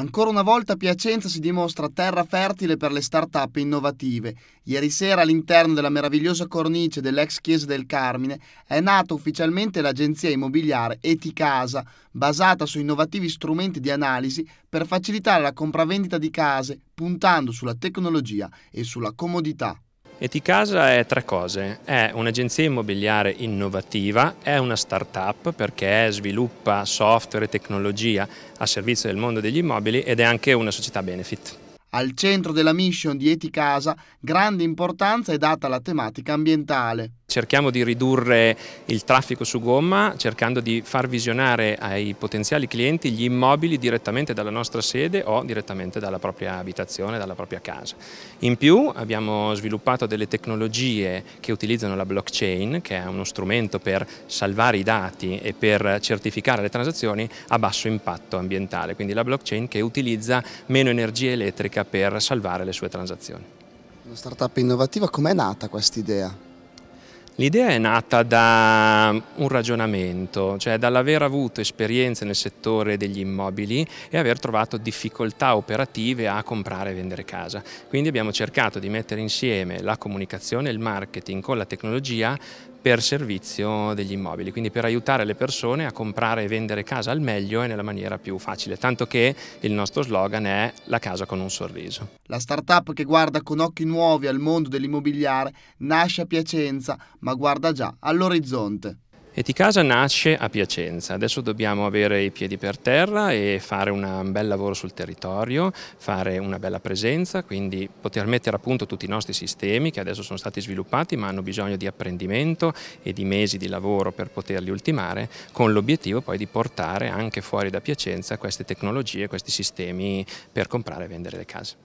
Ancora una volta Piacenza si dimostra terra fertile per le start-up innovative. Ieri sera all'interno della meravigliosa cornice dell'ex chiesa del Carmine è nata ufficialmente l'agenzia immobiliare Eticasa, basata su innovativi strumenti di analisi per facilitare la compravendita di case, puntando sulla tecnologia e sulla comodità. Eticasa è tre cose, è un'agenzia immobiliare innovativa, è una start-up perché sviluppa software e tecnologia a servizio del mondo degli immobili ed è anche una società benefit. Al centro della mission di Eticasa grande importanza è data alla tematica ambientale. Cerchiamo di ridurre il traffico su gomma cercando di far visionare ai potenziali clienti gli immobili direttamente dalla nostra sede o direttamente dalla propria abitazione, dalla propria casa. In più abbiamo sviluppato delle tecnologie che utilizzano la blockchain, che è uno strumento per salvare i dati e per certificare le transazioni a basso impatto ambientale, quindi la blockchain che utilizza meno energia elettrica per salvare le sue transazioni. Una startup innovativa, com'è nata questa idea? L'idea è nata da un ragionamento, cioè dall'aver avuto esperienze nel settore degli immobili e aver trovato difficoltà operative a comprare e vendere casa. Quindi abbiamo cercato di mettere insieme la comunicazione il marketing con la tecnologia per servizio degli immobili, quindi per aiutare le persone a comprare e vendere casa al meglio e nella maniera più facile, tanto che il nostro slogan è la casa con un sorriso. La startup che guarda con occhi nuovi al mondo dell'immobiliare nasce a Piacenza, ma guarda già all'orizzonte. Eticasa nasce a Piacenza, adesso dobbiamo avere i piedi per terra e fare un bel lavoro sul territorio, fare una bella presenza, quindi poter mettere a punto tutti i nostri sistemi che adesso sono stati sviluppati ma hanno bisogno di apprendimento e di mesi di lavoro per poterli ultimare con l'obiettivo poi di portare anche fuori da Piacenza queste tecnologie, questi sistemi per comprare e vendere le case.